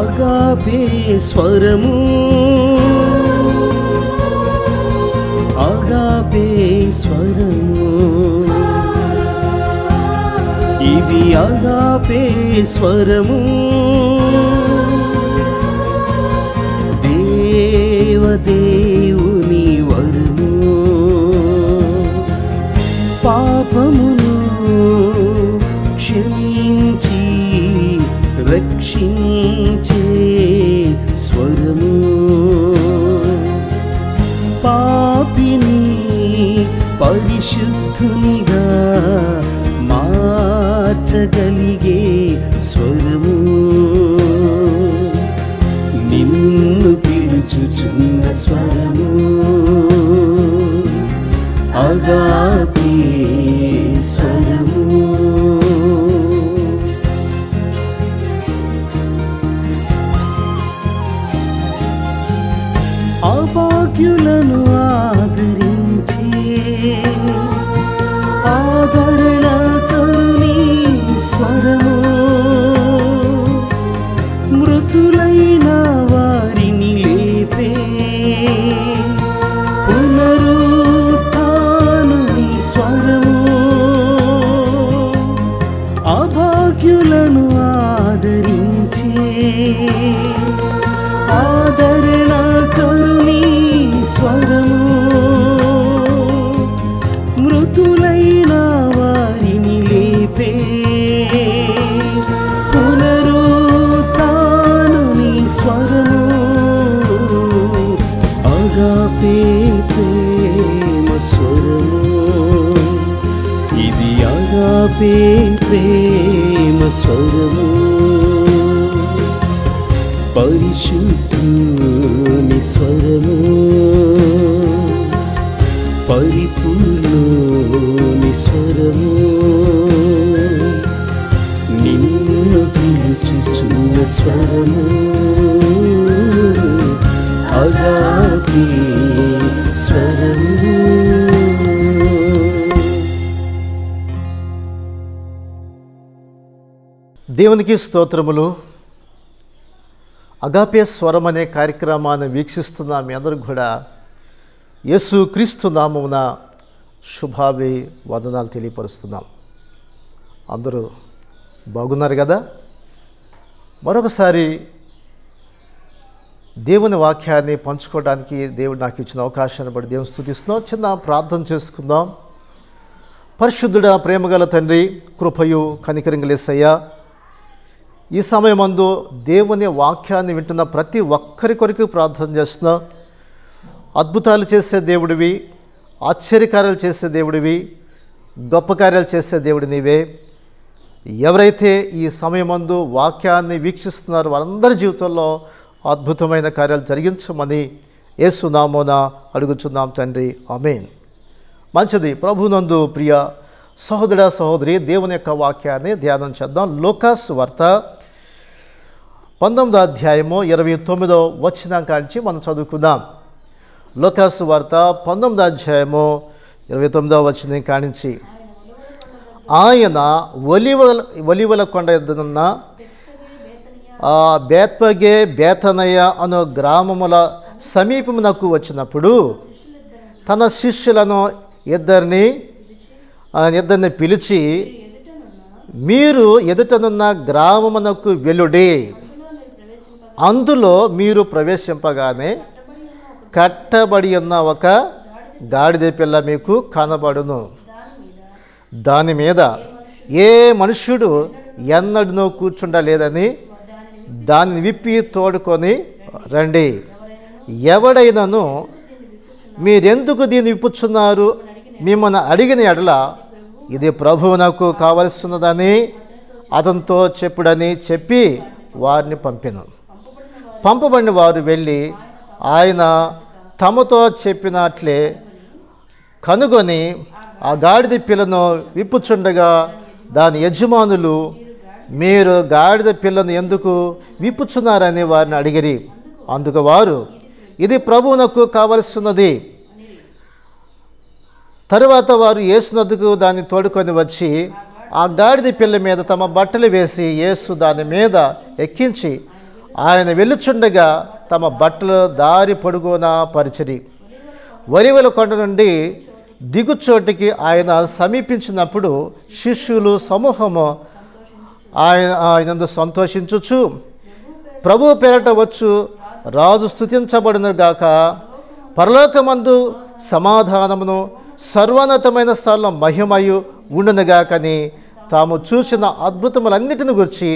ఆగాపే స్వరము ఆగాపే స్వరము ఇది ఆగాపే స్వరము దేవదేవుని వరము పాపమును క్షమించి రక్షించి ಸ್ವರೂ ಪಾಪಿನಿ ಪರಿಶುದ್ಧನಿಗ ಮಾಲಿಗೆ ಸ್ವರಮೂ ನಿಮ್ಮ ಬಿಡುಚು ಚುನ್ನ ಸ್ವರೂ ಆಗಾಪಿ You lanu దేవునికి స్తోత్రములు అగాపే స్వరం అనే కార్యక్రమాన్ని వీక్షిస్తున్న మీ అందరూ కూడా యేసు క్రీస్తు నామమున శుభావి వదనాలు తెలియపరుస్తున్నాం అందరూ బాగున్నారు కదా మరొకసారి దేవుని వాక్యాన్ని పంచుకోవడానికి దేవుడు నాకు ఇచ్చిన అవకాశాన్ని బట్టి దేవుని స్థుతిస్తున్నాం చిన్న ప్రార్థన చేసుకుందాం పరిశుద్ధుడ ప్రేమగల తండ్రి కృపయు కనికరింగలేసయ్యా ఈ సమయమందు దేవుని వాక్యాన్ని వింటున్న ప్రతి ఒక్కరి కొరకు ప్రార్థన చేస్తున్నా అద్భుతాలు చేసే దేవుడివి ఆశ్చర్యకార్యాలు చేసే దేవుడివి గొప్ప కార్యాలు చేసే దేవుడి నీవే ఎవరైతే ఈ సమయమందు వాక్యాన్ని వీక్షిస్తున్నారో వారందరి జీవితంలో అద్భుతమైన కార్యాలు జరిగించమని ఏసునామోన అడుగుచున్నాం తండ్రి అమేన్ మంచిది ప్రభునందు ప్రియ సహోదర సహోదరి దేవుని యొక్క వాక్యాన్ని ధ్యానం చేద్దాం లోకాస్ వార్త పంతొమ్మిదో అధ్యాయము ఇరవై తొమ్మిదో నుంచి మనం చదువుకుందాం లోకాసు వార్త పంతొమ్మిదో అధ్యాయము ఇరవై తొమ్మిదో వచ్చిన కానించి ఆయన ఒలివ ఒలివల కొండ ఎద్దనున్న బేత్పగే బేతనయ్య అను గ్రామముల సమీపమునకు వచ్చినప్పుడు తన శిష్యులను ఇద్దరిని ఇద్దరిని పిలిచి మీరు ఎదుటనున్న గ్రామమునకు వెలుడి అందులో మీరు ప్రవేశింపగానే కట్టబడి ఉన్న ఒక గాడిద పిల్ల మీకు కనబడును దాని మీద ఏ మనుష్యుడు ఎన్నడనో కూర్చుండలేదని దాన్ని విప్పి తోడుకొని రండి ఎవడైనాను మీరెందుకు దీన్ని విప్పుచున్నారు మిమ్మల్ని అడిగిన ఎడల ఇది ప్రభువు నాకు కావలసినదని అతనితో చెప్పుడని చెప్పి వారిని పంపినాను పంపబడిన వారు వెళ్ళి ఆయన తమతో చెప్పినట్లే కనుగొని ఆ గాడిద పిల్లను విప్పుచుండగా దాని యజమానులు మీరు గాడిద పిల్లను ఎందుకు విప్పుచున్నారని వారిని అడిగిరి అందుకు వారు ఇది ప్రభువునకు కావలసినది తరువాత వారు యేసునద్దుకు దాన్ని తోడుకొని వచ్చి ఆ గాడిద పిల్ల మీద తమ బట్టలు వేసి ఏసు దాని మీద ఎక్కించి ఆయన వెళ్ళుచుండగా తమ బట్టలు దారి పొడుగున పరిచరి వరివల కొండ నుండి దిగుచోటికి ఆయన సమీపించినప్పుడు శిష్యులు సమూహము ఆయన ఆయనందు సంతోషించుచు ప్రభు పేరట వచ్చు రాజు గాక పరలోకమందు సమాధానమును సర్వోన్నతమైన స్థలం మహిమయు ఉండనుగాకని తాము చూసిన అద్భుతములన్నిటిని గురించి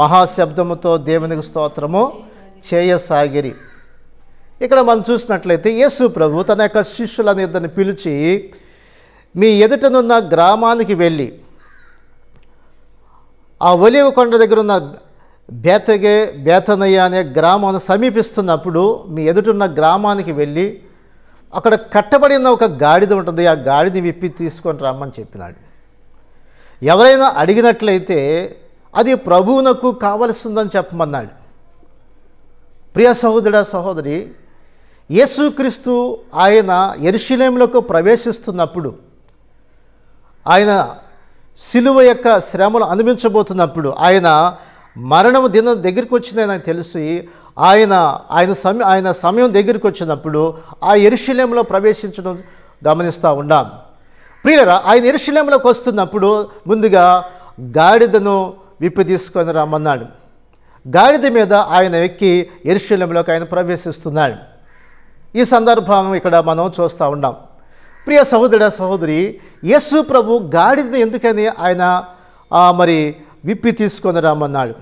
మహాశబ్దముతో దేవునికి స్తోత్రము చేయసాగిరి ఇక్కడ మనం చూసినట్లయితే యేసు ప్రభు తన యొక్క శిష్యులని ఇద్దరిని పిలిచి మీ ఎదుటనున్న గ్రామానికి వెళ్ళి ఆ ఒలివ కొండ దగ్గర ఉన్న బేతగే బేతనయ్య అనే గ్రామం సమీపిస్తున్నప్పుడు మీ ఎదుటిన్న గ్రామానికి వెళ్ళి అక్కడ కట్టబడిన ఒక గాడిద ఉంటుంది ఆ గాడిని విప్పి తీసుకొని రమ్మని చెప్పినాడు ఎవరైనా అడిగినట్లయితే అది ప్రభువునకు కావలసిందని చెప్పమన్నాడు ప్రియ సహోదర సహోదరి యేసుక్రీస్తు ఆయన ఎరుశీలంలోకి ప్రవేశిస్తున్నప్పుడు ఆయన శిలువ యొక్క శ్రమలు అనుభవించబోతున్నప్పుడు ఆయన మరణం దిన దగ్గరికి వచ్చిందని నాకు తెలిసి ఆయన ఆయన సమయం ఆయన సమయం దగ్గరికి వచ్చినప్పుడు ఆ ఎరుశీలంలో ప్రవేశించడం గమనిస్తూ ఉన్నాం ప్రియరా ఆయన ఎరుశీలంలోకి వస్తున్నప్పుడు ముందుగా గాడిదను విప్పి తీసుకొని రమ్మన్నాడు గాడిద మీద ఆయన ఎక్కి ఎరుశల్యంలోకి ఆయన ప్రవేశిస్తున్నాడు ఈ సందర్భం ఇక్కడ మనం చూస్తూ ఉన్నాం ప్రియ సహోదరుడ సహోదరి యేసు ప్రభు గాడిద ఎందుకని ఆయన మరి విప్పి తీసుకొని రమ్మన్నాడు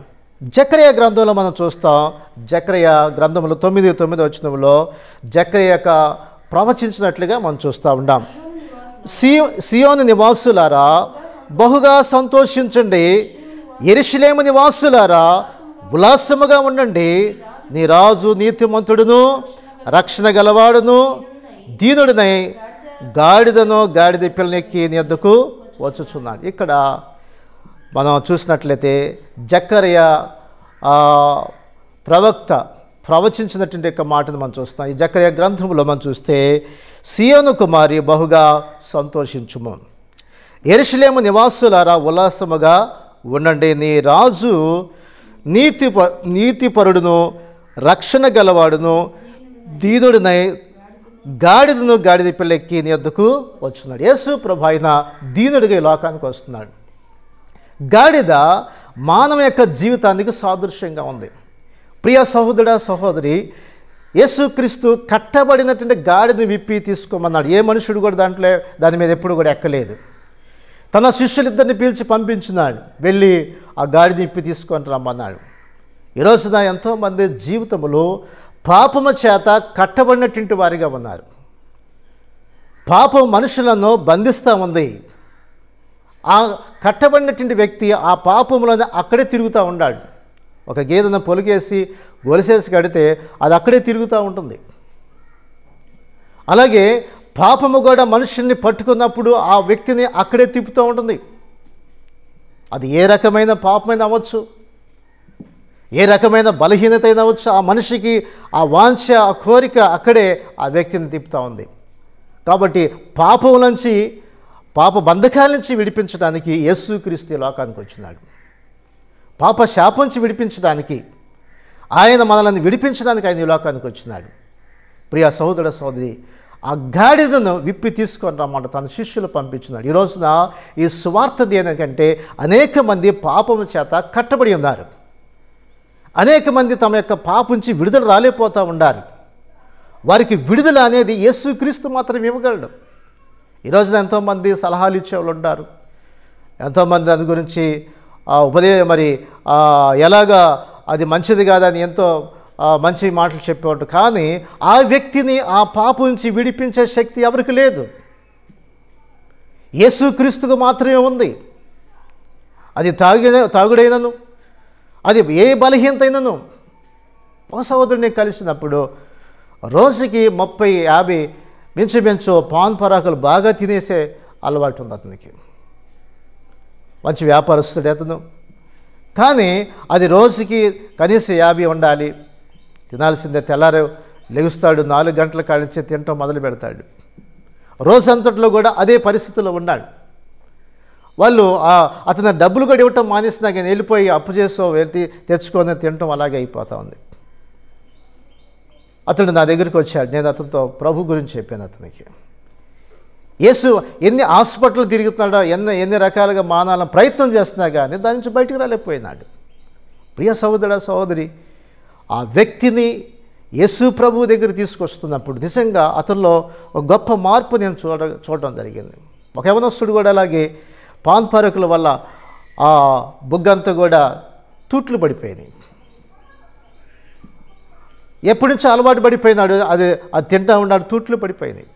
జక్రయ గ్రంథంలో మనం చూస్తాం జక్రయ గ్రంథంలో తొమ్మిది తొమ్మిది వచ్చినంలో జక్రయ యొక్క ప్రవచించినట్లుగా మనం చూస్తూ ఉన్నాం సియో సియోని నివాసులారా బహుగా సంతోషించండి ఎరిశిలేము నివాసులారా ఉల్లాసముగా ఉండండి నీ రాజు నీతిమంతుడును రక్షణ గలవాడును దీనుడినై గాడిదను గాడిద పిల్లనెక్కి నీ అందుకు వచ్చుచున్నాడు ఇక్కడ మనం చూసినట్లయితే జక్కరయ్య ప్రవక్త ప్రవచించినటువంటి యొక్క మాటను మనం చూస్తాం ఈ జక్కరయ్య గ్రంథంలో మనం చూస్తే సియోను కుమారి బహుగా సంతోషించుము ఎరుషులేము నివాసులారా ఉల్లాసముగా ఉండండి నీ రాజు నీతి నీతిపరుడును రక్షణ గలవాడును దీనుడినై గాడిదను గాడిద పిల్లెక్కి నీ వద్దకు వస్తున్నాడు యేసు ప్రభు ఆయన దీనుడిగా ఈ లోకానికి వస్తున్నాడు గాడిద మానవ యొక్క జీవితానికి సాదృశ్యంగా ఉంది ప్రియ సహోదరుడ సహోదరి యేసుక్రీస్తు కట్టబడినటువంటి గాడిని విప్పి తీసుకోమన్నాడు ఏ మనుషుడు కూడా దాంట్లో దాని మీద ఎప్పుడు కూడా ఎక్కలేదు తన శిష్యులిద్దరిని పిలిచి పంపించినాడు వెళ్ళి ఆ గాడిని ఇప్పి తీసుకొని రమ్మన్నాడు ఈరోజు నా ఎంతోమంది జీవితంలో పాపము చేత కట్టబడినటువంటి వారిగా ఉన్నారు పాపం మనుషులను బంధిస్తూ ఉంది ఆ కట్టబడినటువంటి వ్యక్తి ఆ పాపములను అక్కడే తిరుగుతూ ఉన్నాడు ఒక గేదెను పొలిగేసి గొలిసేసి కడితే అది అక్కడే తిరుగుతూ ఉంటుంది అలాగే పాపము కూడా మనుషుల్ని పట్టుకున్నప్పుడు ఆ వ్యక్తిని అక్కడే తిప్పుతూ ఉంటుంది అది ఏ రకమైన పాపమైన అవ్వచ్చు ఏ రకమైన బలహీనత అయినా అవ్వచ్చు ఆ మనిషికి ఆ వాంఛ ఆ కోరిక అక్కడే ఆ వ్యక్తిని తిప్పుతూ ఉంది కాబట్టి పాపం నుంచి పాప బంధకాల నుంచి విడిపించడానికి యేసుక్రీస్తు లోకానికి వచ్చినాడు పాప శాపంచి విడిపించడానికి ఆయన మనల్ని విడిపించడానికి ఆయన ఈ లోకానికి వచ్చినాడు ప్రియ సహోదర సోదరి ఆ గాడిదను విప్పి తీసుకొని రమ్మంట తన శిష్యులు పంపించున్నాడు ఈ రోజున ఈ స్వార్థ దేనికంటే అనేక మంది పాపం చేత కట్టబడి ఉన్నారు అనేక మంది తమ యొక్క పాప నుంచి విడుదల రాలేపోతూ ఉండాలి వారికి విడుదల అనేది యేసుక్రీస్తు మాత్రం ఇవ్వగలడు ఈరోజున ఎంతోమంది సలహాలు ఇచ్చేవాళ్ళు ఉంటారు ఎంతోమంది దాని గురించి ఉపదే మరి ఎలాగా అది మంచిది కాదని ఎంతో మంచి మాటలు చెప్పేవాడు కానీ ఆ వ్యక్తిని ఆ పాపు నుంచి విడిపించే శక్తి ఎవరికి లేదు యేసుక్రీస్తుకు మాత్రమే ఉంది అది తాగిన తాగుడైనను అది ఏ బలహీనతైనను అయినను పోసోదరుని కలిసినప్పుడు రోజుకి ముప్పై యాభై మించుమించు పాన్ పరాకులు బాగా తినేసే అలవాటు ఉంది అతనికి మంచి వ్యాపారస్తుడే అతను కానీ అది రోజుకి కనీసం యాభై ఉండాలి తినాల్సిందే తెల్లారే లెగుస్తాడు నాలుగు గంటల కాడించే తినటం మొదలు పెడతాడు రోజంతట్లో కూడా అదే పరిస్థితుల్లో ఉన్నాడు వాళ్ళు అతను డబ్బులు కూడా ఇవ్వటం మానేసినా కానీ వెళ్ళిపోయి అప్పు చేసో వెళ్తే తెచ్చుకొని తినటం అలాగే అయిపోతూ ఉంది అతడు నా దగ్గరికి వచ్చాడు నేను అతనితో ప్రభు గురించి చెప్పాను అతనికి యేసు ఎన్ని హాస్పిటల్ తిరుగుతున్నాడో ఎన్ని ఎన్ని రకాలుగా మానాలని ప్రయత్నం చేస్తున్నా కానీ దాని నుంచి బయటకు రాలేకపోయినాడు ప్రియ సహోదర సహోదరి ఆ వ్యక్తిని యేసు ప్రభు దగ్గర తీసుకొస్తున్నప్పుడు నిజంగా అతనిలో ఒక గొప్ప మార్పు నేను చూడ చూడటం జరిగింది ఒక యవనస్తుడు కూడా అలాగే పాన్ పరకుల వల్ల ఆ బుగ్గంతా కూడా తూట్లు పడిపోయినాయి ఎప్పటి నుంచో అలవాటు పడిపోయినాడు అది అది తింటా ఉన్నాడు తూట్లు పడిపోయినాయి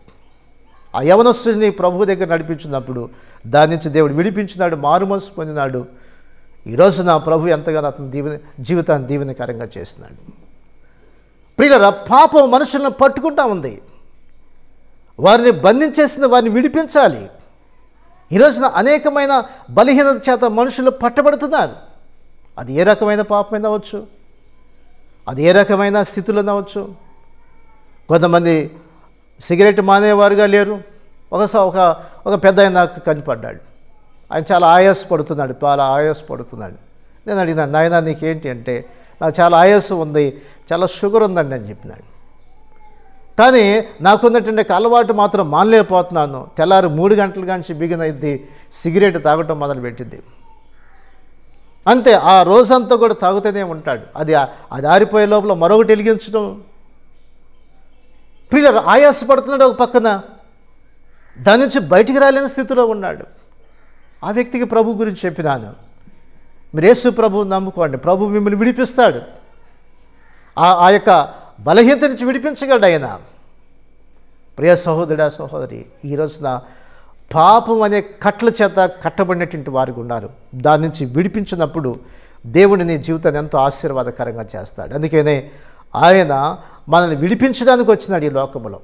ఆ యవనస్తుడిని ప్రభు దగ్గర నడిపించినప్పుడు దాని నుంచి దేవుడు విడిపించినాడు మారు మనసు పొందినాడు ఈరోజు నా ప్రభు ఎంతగానో అతని దీవెన జీవితాన్ని దీవెనకరంగా చేస్తున్నాడు ప్రియుల పాపం మనుషులను పట్టుకుంటా ఉంది వారిని బంధించేసింది వారిని విడిపించాలి ఈరోజున అనేకమైన బలహీనత చేత మనుషులు పట్టబడుతున్నారు అది ఏ రకమైన పాపమైన అవ్వచ్చు అది ఏ రకమైన స్థితులు అవ్వచ్చు కొంతమంది సిగరెట్ మానేవారుగా లేరు ఒకసారి ఒక ఒక పెద్ద ఆయన కనిపడ్డాడు ఆయన చాలా ఆయాసపడుతున్నాడు చాలా ఆయాసపడుతున్నాడు నేను అడిగినాను నాయన నీకేంటి అంటే నాకు చాలా ఆయాసం ఉంది చాలా షుగర్ ఉందండి అని చెప్పినాడు కానీ నాకున్నటువంటి అలవాటు మాత్రం మానలేకపోతున్నాను తెల్లారి మూడు గంటల కాంచి బిగిన సిగరెట్ తాగటం మొదలుపెట్టింది అంతే ఆ రోజంతా కూడా తాగుతూనే ఉంటాడు అది అది ఆరిపోయే లోపల మరొకటి వెలిగించడం పిల్లలు ఆయాసపడుతున్నాడు ఒక పక్కన దాని నుంచి బయటికి రాలేని స్థితిలో ఉన్నాడు ఆ వ్యక్తికి ప్రభు గురించి చెప్పినాను మీరు యేసు ప్రభువుని నమ్ముకోండి ప్రభు మిమ్మల్ని విడిపిస్తాడు ఆ యొక్క బలహీనత నుంచి విడిపించగలడు ఆయన ప్రియ సహోదరుడా సహోదరి రోజున పాపం అనే కట్ల చేత కట్టబడినటువంటి వారు ఉన్నారు దాని నుంచి విడిపించినప్పుడు దేవుడిని నీ జీవితాన్ని ఎంతో ఆశీర్వాదకరంగా చేస్తాడు అందుకనే ఆయన మనల్ని విడిపించడానికి వచ్చినాడు ఈ లోకంలో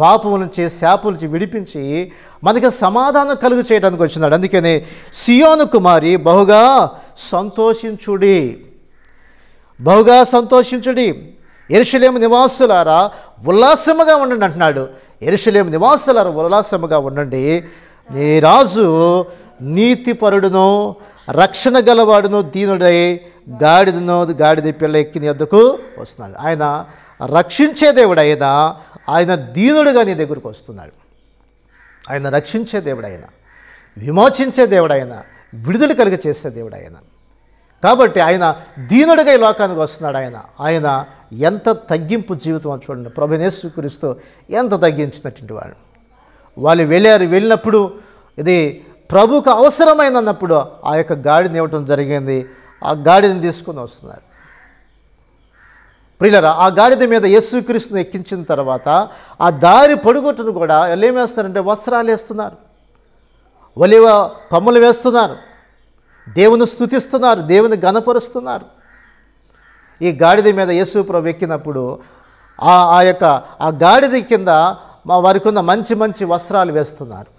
పాపము నుంచి శాపం నుంచి విడిపించి మనకి సమాధానం కలుగు చేయడానికి వచ్చినాడు అందుకనే సియోను కుమారి బహుగా సంతోషించుడి బహుగా సంతోషించుడి ఎరుషలేము నివాసులారా ఉల్లాసముగా ఉండండి అంటున్నాడు ఎరుషలేము నివాసులారా ఉల్లాసముగా ఉండండి నీ రాజు నీతిపరుడును రక్షణ గలవాడును దీనుడై గాడిదను గాడిద పిల్ల ఎక్కిన ఎద్దుకు వస్తున్నాడు ఆయన రక్షించే దేవుడు ఆయన ఆయన దీనుడుగా నీ దగ్గరకు వస్తున్నాడు ఆయన రక్షించే దేవుడు ఆయన విమోచించే దేవుడు ఆయన విడుదల కలిగ చేసే దేవుడు ఆయన కాబట్టి ఆయన దీనుడుగా ఈ లోకానికి వస్తున్నాడు ఆయన ఆయన ఎంత తగ్గింపు జీవితం చూడండి స్వీకరిస్తూ ఎంత తగ్గించినటువంటి వాడు వాళ్ళు వెళ్ళారు వెళ్ళినప్పుడు ఇది ప్రభుకు అవసరమైనప్పుడు ఆ యొక్క గాడిని ఇవ్వటం జరిగింది ఆ గాడిని తీసుకుని వస్తున్నారు ప్రియులరా ఆ గాడిద మీద యేసుక్రీస్తుని ఎక్కించిన తర్వాత ఆ దారి పడుగొట్టును కూడా ఏం వేస్తారంటే వస్త్రాలు వేస్తున్నారు ఒలివ కొమ్మలు వేస్తున్నారు దేవుని స్థుతిస్తున్నారు దేవుని గణపరుస్తున్నారు ఈ గాడిద మీద యేసు ప్రభు ఎక్కినప్పుడు ఆ యొక్క ఆ గాడిద కింద మా వారికి ఉన్న మంచి మంచి వస్త్రాలు వేస్తున్నారు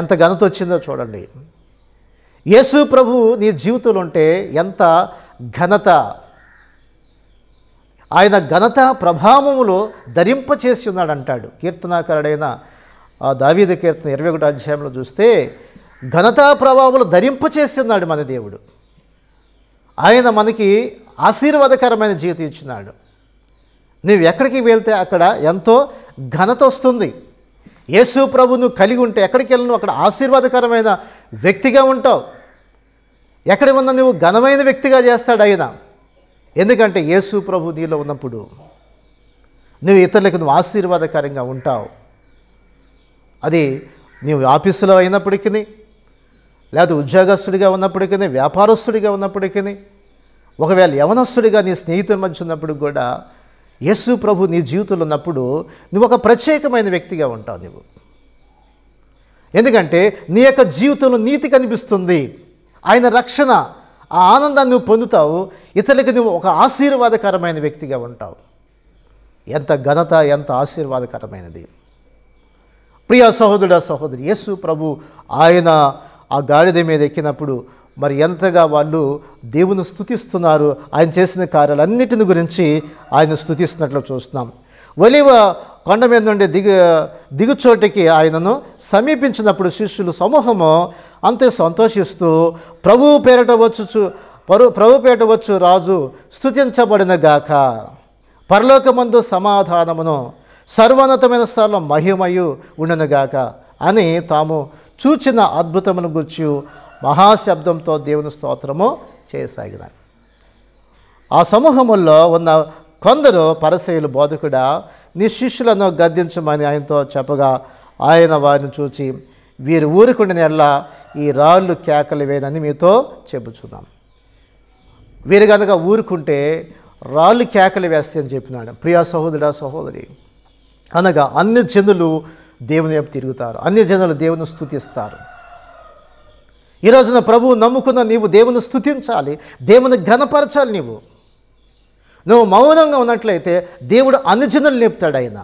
ఎంత ఘనత వచ్చిందో చూడండి యేసు ప్రభు నీ జీవితంలో ఉంటే ఎంత ఘనత ఆయన ఘనత ప్రభావములు ధరింపచేసి ఉన్నాడంటాడు కీర్తనాకారుడైన దావీద కీర్తన ఇరవై ఒకటి అధ్యాయంలో చూస్తే ఘనతా ప్రభావములు ఉన్నాడు మన దేవుడు ఆయన మనకి ఆశీర్వాదకరమైన జీవితం ఇచ్చినాడు నువ్వు ఎక్కడికి వెళ్తే అక్కడ ఎంతో ఘనత వస్తుంది యేసు ప్రభును కలిగి ఉంటే ఎక్కడికి వెళ్ళను అక్కడ ఆశీర్వాదకరమైన వ్యక్తిగా ఉంటావు ఎక్కడ ఉన్నా నువ్వు ఘనమైన వ్యక్తిగా చేస్తాడు ఆయన ఎందుకంటే యేసు ప్రభు నీలో ఉన్నప్పుడు నువ్వు ఇతరులకు నువ్వు ఆశీర్వాదకరంగా ఉంటావు అది నీవు ఆఫీసులో అయినప్పటికీ లేదా ఉద్యోగస్తుడిగా ఉన్నప్పటికీ వ్యాపారస్తుడిగా ఉన్నప్పటికీ ఒకవేళ యవనస్తుడిగా నీ స్నేహితుల మధ్య ఉన్నప్పుడు కూడా యేసు ప్రభు నీ జీవితంలో ఉన్నప్పుడు నువ్వు ఒక ప్రత్యేకమైన వ్యక్తిగా ఉంటావు నువ్వు ఎందుకంటే నీ యొక్క జీవితంలో నీతి కనిపిస్తుంది ఆయన రక్షణ ఆ ఆనందాన్ని నువ్వు పొందుతావు ఇతరులకి నువ్వు ఒక ఆశీర్వాదకరమైన వ్యక్తిగా ఉంటావు ఎంత ఘనత ఎంత ఆశీర్వాదకరమైనది ప్రియ సహోదరుడు సహోదరి యేసు ప్రభు ఆయన ఆ గాడిద మీద ఎక్కినప్పుడు మరి ఎంతగా వాళ్ళు దేవుని స్థుతిస్తున్నారు ఆయన చేసిన కార్యాలన్నిటిని గురించి ఆయన స్థుతిస్తున్నట్లు చూస్తున్నాం ఒలివ కొండ మీద నుండి దిగు దిగుచోటికి ఆయనను సమీపించినప్పుడు శిష్యులు సమూహము అంతే సంతోషిస్తూ ప్రభు పేరట వచ్చు పరు ప్రభు పేట వచ్చు రాజు స్థుతించబడిన గాక పరలోకమందు సమాధానమును సర్వోన్నతమైన స్థలం మహిమయు ఉండనుగాక అని తాము చూచిన అద్భుతమును గుర్చి మహాశబ్దంతో దేవుని స్తోత్రము చేయసాగిన ఆ సమూహముల్లో ఉన్న కొందరు పరసయులు బోధకుడా నీ శిష్యులను గద్దించమని ఆయనతో చెప్పగా ఆయన వారిని చూచి వీరు ఊరుకుండిన ఎడల ఈ రాళ్ళు కేకలు వేదని మీతో చెబుచున్నాం వీరు కనుక ఊరుకుంటే రాళ్ళు కేకలు వేస్తే అని చెప్పినాడు ప్రియా సహోదరుడా సహోదరి అనగా అన్ని జనులు దేవుని వైపు తిరుగుతారు అన్ని జనులు దేవుని స్థుతిస్తారు ఈ రోజున ప్రభువు నమ్ముకున్న నీవు దేవుని స్థుతించాలి దేవుని ఘనపరచాలి నీవు నువ్వు మౌనంగా ఉన్నట్లయితే దేవుడు అన్ని జనులు లేపుతాడు అయినా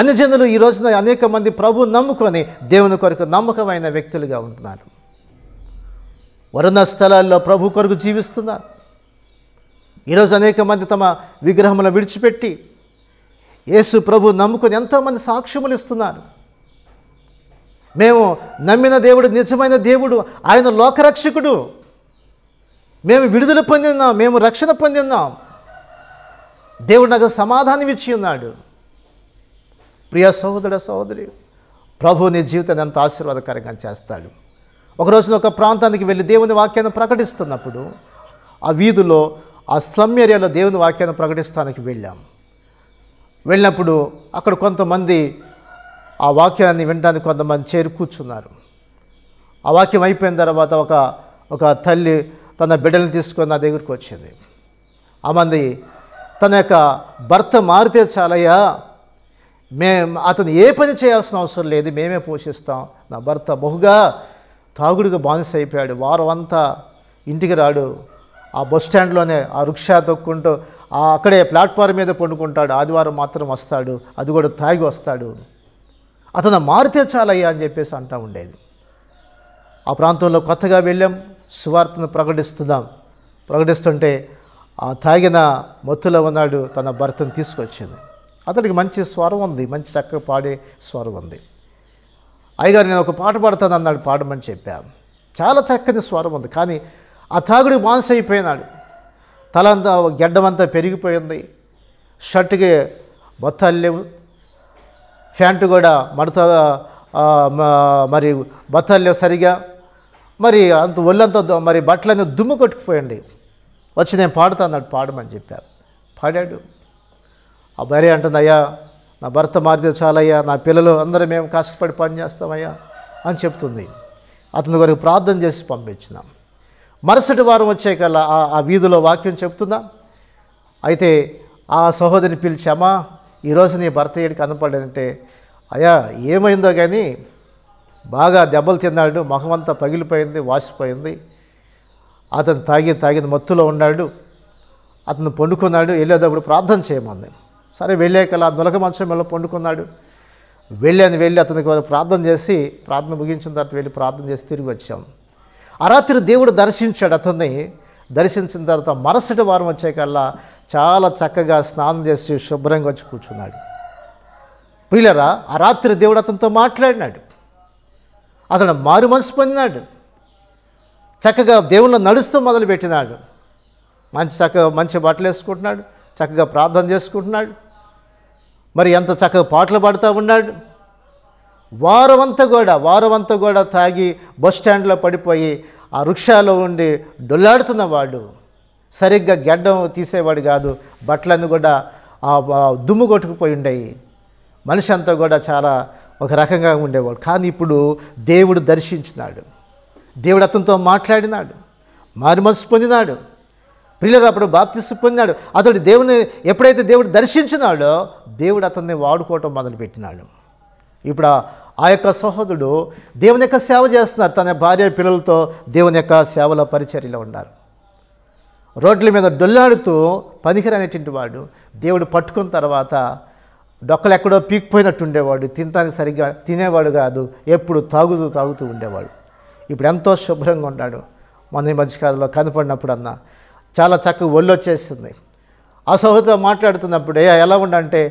అన్యజనులు ఈ రోజున అనేక మంది ప్రభు నమ్ముకొని దేవుని కొరకు నమ్మకమైన వ్యక్తులుగా ఉంటున్నారు వరుణ స్థలాల్లో ప్రభు కొరకు జీవిస్తున్నారు ఈరోజు అనేక మంది తమ విగ్రహములను విడిచిపెట్టి యేసు ప్రభు నమ్ముకొని ఎంతోమంది సాక్ష్యములు ఇస్తున్నారు మేము నమ్మిన దేవుడు నిజమైన దేవుడు ఆయన లోకరక్షకుడు మేము విడుదల పొందిన్నాం మేము రక్షణ పొందిన్నాం దేవుడు నాకు సమాధానం ఇచ్చి ఉన్నాడు ప్రియ సహోదర సహోదరి ప్రభు నీ జీవితాన్ని ఎంత ఆశీర్వాదకరంగా చేస్తాడు ఒకరోజు ఒక ప్రాంతానికి వెళ్ళి దేవుని వాక్యాన్ని ప్రకటిస్తున్నప్పుడు ఆ వీధిలో ఆ స్లమ్ ఏరియాలో దేవుని వాక్యాన్ని ప్రకటిస్తానికి వెళ్ళాం వెళ్ళినప్పుడు అక్కడ కొంతమంది ఆ వాక్యాన్ని వినడానికి కొంతమంది చేరు కూర్చున్నారు ఆ వాక్యం అయిపోయిన తర్వాత ఒక ఒక తల్లి తన బిడ్డలను తీసుకొని నా దగ్గరికి వచ్చింది ఆ మంది తన యొక్క భర్త మారితే చాలయ్యా మేము అతను ఏ పని చేయాల్సిన అవసరం లేదు మేమే పోషిస్తాం నా భర్త బహుగా తాగుడిగా బానిస అయిపోయాడు వారం అంతా ఇంటికి రాడు ఆ బస్ స్టాండ్లోనే ఆ రిక్షా తొక్కుంటూ ఆ అక్కడే ప్లాట్ఫామ్ మీద పండుకుంటాడు ఆదివారం మాత్రం వస్తాడు అది కూడా తాగి వస్తాడు అతను మారితే చాలయ్యా అని చెప్పేసి అంటా ఉండేది ఆ ప్రాంతంలో కొత్తగా వెళ్ళాం సువార్తను ప్రకటిస్తున్నాం ప్రకటిస్తుంటే ఆ తాగిన మత్తులో ఉన్నాడు తన భర్తను తీసుకొచ్చింది అతడికి మంచి స్వరం ఉంది మంచి చక్కగా పాడే స్వరం ఉంది అయ్యగారు నేను ఒక పాట పాడుతాను అన్నాడు పాడమని చెప్పాను చాలా చక్కని స్వరం ఉంది కానీ ఆ తాగుడు మాన్స్ అయిపోయినాడు తలంతా గెడ్డమంతా పెరిగిపోయింది షర్ట్కి బొత్తాలు లేవు ప్యాంటు కూడా మడత మరి బొత్తాలు లేవు సరిగా మరి అంత ఒళ్ళంతా మరి బట్టలన్నీ దుమ్ము కొట్టుకుపోయండి వచ్చి నేను అన్నాడు పాడమని చెప్పాను పాడాడు ఆ భార్య అంటుంది అయ్యా నా భర్త మారితే చాలయ్యా నా పిల్లలు అందరూ మేము కష్టపడి పని చేస్తామయ్యా అని చెప్తుంది అతని వరకు ప్రార్థన చేసి పంపించినాం మరుసటి వారం వచ్చే కల్లా ఆ వీధిలో వాక్యం చెప్తుందా అయితే ఆ సహోదరిని పిలిచామా ఈరోజు నీ భర్త ఏడికి అనపడంటే అయ్యా ఏమైందో కానీ బాగా దెబ్బలు తిన్నాడు మొహం అంతా పగిలిపోయింది వాసిపోయింది అతను తాగి తాగిన మత్తులో ఉన్నాడు అతను పండుకున్నాడు వెళ్ళేటప్పుడు ప్రార్థన చేయమన్నాను సరే వెళ్ళాక అలా నులక మంచం మెల్ల పండుకున్నాడు వెళ్ళాను వెళ్ళి అతనికి ప్రార్థన చేసి ప్రార్థన ముగించిన తర్వాత వెళ్ళి ప్రార్థన చేసి తిరిగి వచ్చాం రాత్రి దేవుడు దర్శించాడు అతన్ని దర్శించిన తర్వాత మరుసటి వారం వచ్చేకల్లా చాలా చక్కగా స్నానం చేసి శుభ్రంగా వచ్చి కూర్చున్నాడు ప్రియులరా ఆ రాత్రి దేవుడు అతనితో మాట్లాడినాడు అతను మారు మనసు పొందినాడు చక్కగా దేవుళ్ళు నడుస్తూ మొదలుపెట్టినాడు మంచి చక్కగా మంచి బట్టలు వేసుకుంటున్నాడు చక్కగా ప్రార్థన చేసుకుంటున్నాడు మరి ఎంత చక్కగా పాటలు పాడుతూ ఉన్నాడు వారమంతా కూడా వారమంతా కూడా తాగి బస్ స్టాండ్లో పడిపోయి ఆ వృక్షాలో ఉండి డొల్లాడుతున్నవాడు సరిగ్గా గడ్డం తీసేవాడు కాదు బట్టలన్నీ కూడా ఆ దుమ్ము కొట్టుకుపోయి ఉండేవి మనిషి అంతా కూడా చాలా ఒక రకంగా ఉండేవాడు కానీ ఇప్పుడు దేవుడు దర్శించినాడు దేవుడు అతనితో మాట్లాడినాడు మారి మనసు పొందినాడు పిల్లలు అప్పుడు బాప్తిస్తు పొందాడు అతడు దేవుని ఎప్పుడైతే దేవుడు దర్శించినాడో దేవుడు అతన్ని వాడుకోవటం మొదలుపెట్టినాడు ఇప్పుడు ఆ యొక్క సహోదరుడు దేవుని యొక్క సేవ చేస్తున్నారు తన భార్య పిల్లలతో దేవుని యొక్క సేవలో పరిచర్యలో ఉన్నారు రోడ్ల మీద డొల్లాడుతూ పనికిరనేటువంటి వాడు దేవుడు పట్టుకున్న తర్వాత డొక్కలు ఎక్కడో పీక్పోయినట్టు ఉండేవాడు తినటానికి సరిగ్గా తినేవాడు కాదు ఎప్పుడు తాగుతూ తాగుతూ ఉండేవాడు ఇప్పుడు ఎంతో శుభ్రంగా ఉన్నాడు మన ఈ మధ్యకాలంలో కనపడినప్పుడు చాలా చక్కగా ఒళ్ళు వచ్చేసింది అసహతో మాట్లాడుతున్నప్పుడు ఏ ఎలా ఉండంటే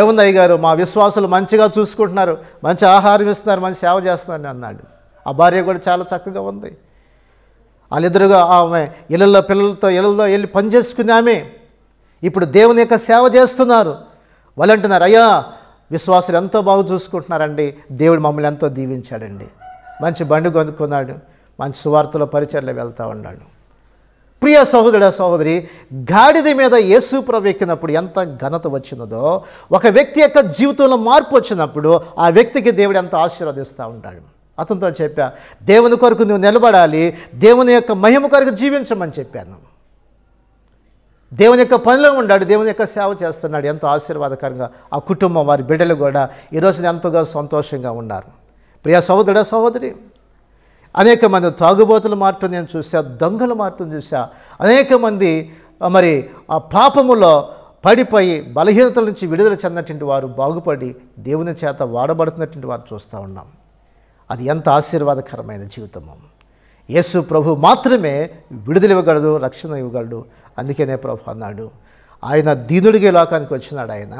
ఏముంది గారు మా విశ్వాసులు మంచిగా చూసుకుంటున్నారు మంచి ఆహారం ఇస్తున్నారు మంచి సేవ చేస్తున్నారు అన్నాడు ఆ భార్య కూడా చాలా చక్కగా ఉంది వాళ్ళిద్దరుగా ఆమె ఇళ్ళల్లో పిల్లలతో ఇళ్ళల్లో వెళ్ళి పనిచేసుకున్నామే ఇప్పుడు దేవుని యొక్క సేవ చేస్తున్నారు వాళ్ళు అంటున్నారు అయ్యా విశ్వాసులు ఎంతో బాగా చూసుకుంటున్నారండి దేవుడు మమ్మల్ని ఎంతో దీవించాడండి మంచి బండి కొనుక్కున్నాడు మంచి సువార్తలో పరిచయలో వెళ్తూ ఉన్నాడు ప్రియ సహోదర సహోదరి గాడిద మీద యేసు ప్రభు ఎక్కినప్పుడు ఎంత ఘనత వచ్చినదో ఒక వ్యక్తి యొక్క జీవితంలో మార్పు వచ్చినప్పుడు ఆ వ్యక్తికి దేవుడు ఎంత ఆశీర్వదిస్తూ ఉంటాడు అతనితో చెప్పా దేవుని కొరకు నువ్వు నిలబడాలి దేవుని యొక్క మహిమ కొరకు జీవించమని చెప్పాను దేవుని యొక్క పనిలో ఉన్నాడు దేవుని యొక్క సేవ చేస్తున్నాడు ఎంతో ఆశీర్వాదకరంగా ఆ కుటుంబం వారి బిడ్డలు కూడా ఈరోజు ఎంతగా సంతోషంగా ఉన్నారు ప్రియ సహోదరుడ సహోదరి అనేక మంది తాగుబోతుల మార్పును నేను చూసా దొంగల మార్పును చూసా అనేక మంది మరి ఆ పాపములో పడిపోయి బలహీనతల నుంచి విడుదల చెందినటువంటి వారు బాగుపడి దేవుని చేత వాడబడుతున్నటువంటి వారు చూస్తూ ఉన్నాం అది ఎంత ఆశీర్వాదకరమైన జీవితము యేసు ప్రభు మాత్రమే విడుదల ఇవ్వగలడు రక్షణ ఇవ్వగలడు అందుకనే ప్రభు అన్నాడు ఆయన దీనుడిగే లోకానికి వచ్చినాడు ఆయన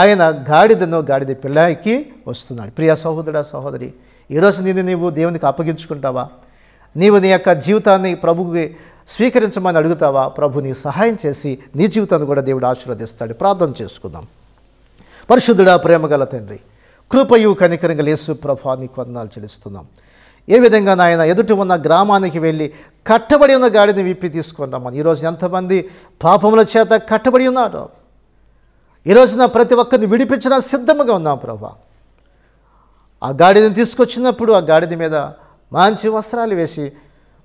ఆయన గాడిదను గాడిద పిల్లకి వస్తున్నాడు ప్రియ సహోదరుడా సహోదరి ఈరోజు నేను నీవు దేవునికి అప్పగించుకుంటావా నీవు నీ యొక్క జీవితాన్ని ప్రభుకి స్వీకరించమని అడుగుతావా ప్రభు నీ సహాయం చేసి నీ జీవితాన్ని కూడా దేవుడు ఆశీర్వదిస్తాడు ప్రార్థన చేసుకుందాం పరిశుద్ధుడా ప్రేమగల తండ్రి కృపయు లేసు ప్రభా నీ వందనాలు చెల్లిస్తున్నాం ఏ విధంగా నాయన ఎదుటి ఉన్న గ్రామానికి వెళ్ళి కట్టబడి ఉన్న గాడిని విప్పి రమ్మని ఈరోజు ఎంతమంది పాపముల చేత కట్టబడి ఉన్నారు ఈరోజున ప్రతి ఒక్కరిని విడిపించడానికి సిద్ధంగా ఉన్నాం ప్రభా ఆ గాడిదని తీసుకొచ్చినప్పుడు ఆ గాడిద మీద మంచి వస్త్రాలు వేసి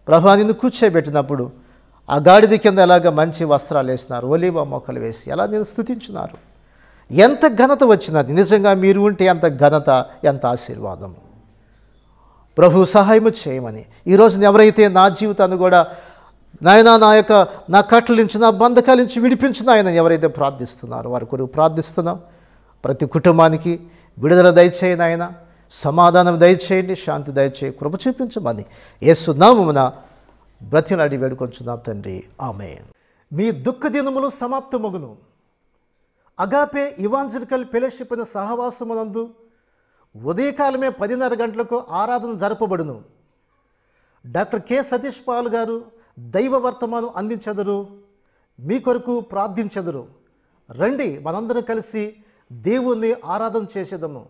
ప్రభా నిన్ను కూర్చోబెట్టినప్పుడు ఆ గాడిద కింద ఎలాగ మంచి వస్త్రాలు వేసినారు ఒలివ మొక్కలు వేసి ఎలా నేను స్థుతించినారు ఎంత ఘనత వచ్చినది నిజంగా మీరు ఉంటే ఎంత ఘనత ఎంత ఆశీర్వాదము ప్రభు సహాయము చేయమని ఈరోజు ఎవరైతే నా జీవితాన్ని కూడా నాయన నా యొక్క నా కట్ల నుంచి నా బంధకాల నుంచి విడిపించిన ఆయన ఎవరైతే ప్రార్థిస్తున్నారో వారి కొరకు ప్రార్థిస్తున్నాం ప్రతి కుటుంబానికి విడుదల దయచేయనాయన సమాధానం దయచేయండి శాంతి దయచేయి కృప చూపించమని ఏసునామమున బ్రతిలాడి వేడుకొంచున్నాం తండ్రి ఆమె మీ దుఃఖ దినములు సమాప్తమగును అగాపే ఇవాంజలికల్ పిలషిపిన సహవాసమునందు ఉదయకాలమే పదిన్నర గంటలకు ఆరాధన జరపబడును డాక్టర్ కె సతీష్ పాల్ గారు దైవ వర్తమానం అందించెదరు మీ కొరకు ప్రార్థించెదరు రండి మనందరం కలిసి దేవుణ్ణి ఆరాధన చేసేదము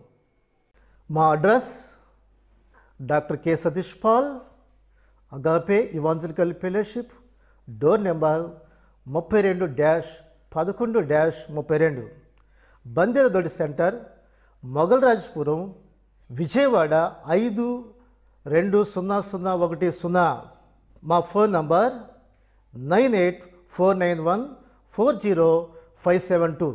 మా address doctor K Satish Paul Agape evangelical fellowship door number ముప్పై రెండు డ్యాష్ పదకొండు డ్యాష్ ముప్పై రెండు బందెరదొడి సెంటర్ మొగల్రాజ్పురం విజయవాడ ఐదు రెండు సున్నా సున్నా ఒకటి సున్నా మా phone number nine eight four nine one four zero five seven two